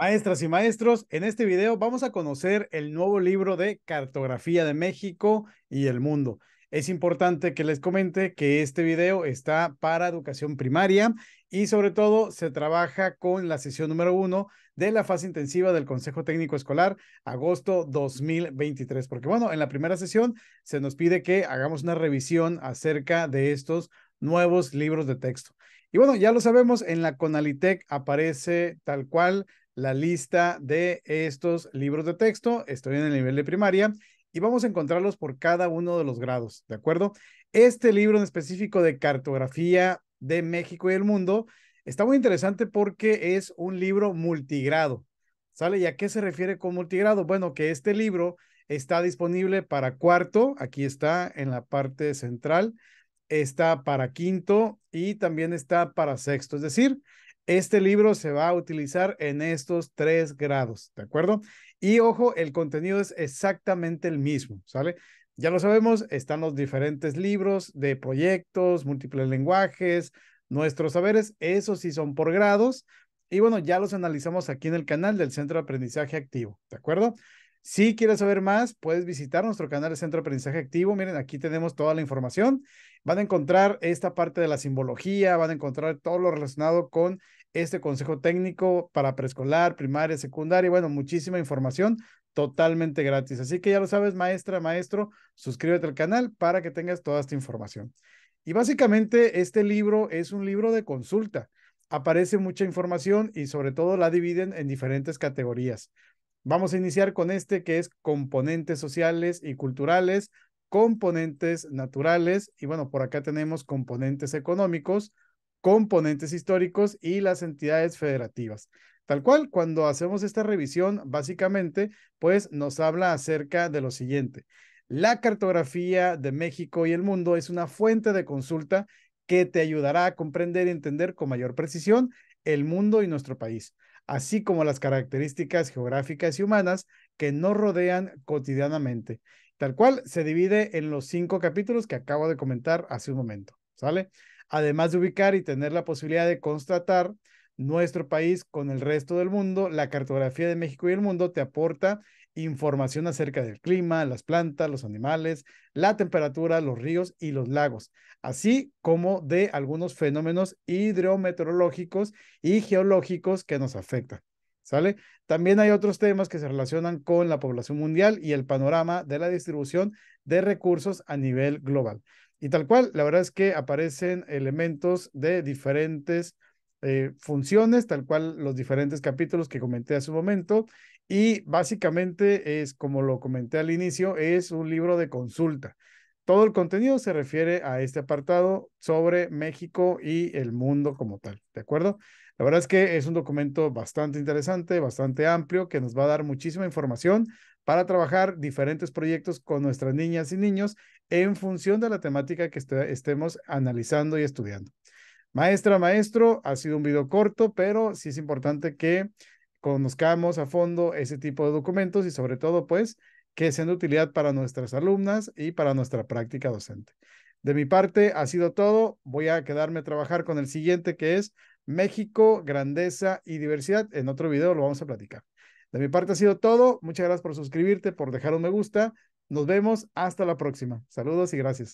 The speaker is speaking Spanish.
Maestras y maestros, en este video vamos a conocer el nuevo libro de cartografía de México y el mundo. Es importante que les comente que este video está para educación primaria y sobre todo se trabaja con la sesión número uno de la fase intensiva del Consejo Técnico Escolar, agosto 2023, porque bueno, en la primera sesión se nos pide que hagamos una revisión acerca de estos nuevos libros de texto. Y bueno, ya lo sabemos, en la Conalitec aparece tal cual la lista de estos libros de texto. Estoy en el nivel de primaria y vamos a encontrarlos por cada uno de los grados, ¿de acuerdo? Este libro en específico de cartografía de México y el mundo está muy interesante porque es un libro multigrado. ¿Sale? ¿Y a qué se refiere con multigrado? Bueno, que este libro está disponible para cuarto, aquí está en la parte central, está para quinto y también está para sexto. Es decir, este libro se va a utilizar en estos tres grados, ¿de acuerdo? Y ojo, el contenido es exactamente el mismo, ¿sale? Ya lo sabemos, están los diferentes libros de proyectos, múltiples lenguajes, nuestros saberes, esos sí son por grados. Y bueno, ya los analizamos aquí en el canal del Centro de Aprendizaje Activo, ¿de acuerdo? Si quieres saber más, puedes visitar nuestro canal del Centro de Aprendizaje Activo. Miren, aquí tenemos toda la información. Van a encontrar esta parte de la simbología, van a encontrar todo lo relacionado con este consejo técnico para preescolar, primaria, secundaria, bueno, muchísima información totalmente gratis. Así que ya lo sabes, maestra, maestro, suscríbete al canal para que tengas toda esta información. Y básicamente este libro es un libro de consulta. Aparece mucha información y sobre todo la dividen en diferentes categorías. Vamos a iniciar con este que es componentes sociales y culturales, componentes naturales y bueno, por acá tenemos componentes económicos, componentes históricos y las entidades federativas. Tal cual, cuando hacemos esta revisión, básicamente, pues nos habla acerca de lo siguiente. La cartografía de México y el mundo es una fuente de consulta que te ayudará a comprender y entender con mayor precisión el mundo y nuestro país, así como las características geográficas y humanas que nos rodean cotidianamente. Tal cual, se divide en los cinco capítulos que acabo de comentar hace un momento. ¿Sale? además de ubicar y tener la posibilidad de constatar nuestro país con el resto del mundo, la cartografía de México y el mundo te aporta información acerca del clima, las plantas, los animales, la temperatura, los ríos y los lagos, así como de algunos fenómenos hidrometeorológicos y geológicos que nos afectan. ¿Sale? También hay otros temas que se relacionan con la población mundial y el panorama de la distribución de recursos a nivel global. Y tal cual, la verdad es que aparecen elementos de diferentes eh, funciones, tal cual los diferentes capítulos que comenté hace un momento. Y básicamente es, como lo comenté al inicio, es un libro de consulta. Todo el contenido se refiere a este apartado sobre México y el mundo como tal, ¿de acuerdo? La verdad es que es un documento bastante interesante, bastante amplio, que nos va a dar muchísima información para trabajar diferentes proyectos con nuestras niñas y niños en función de la temática que este, estemos analizando y estudiando. Maestra, maestro, ha sido un video corto, pero sí es importante que conozcamos a fondo ese tipo de documentos y sobre todo, pues, que sean de utilidad para nuestras alumnas y para nuestra práctica docente. De mi parte, ha sido todo. Voy a quedarme a trabajar con el siguiente, que es México, grandeza y diversidad. En otro video lo vamos a platicar. De mi parte ha sido todo. Muchas gracias por suscribirte, por dejar un me gusta. Nos vemos hasta la próxima. Saludos y gracias.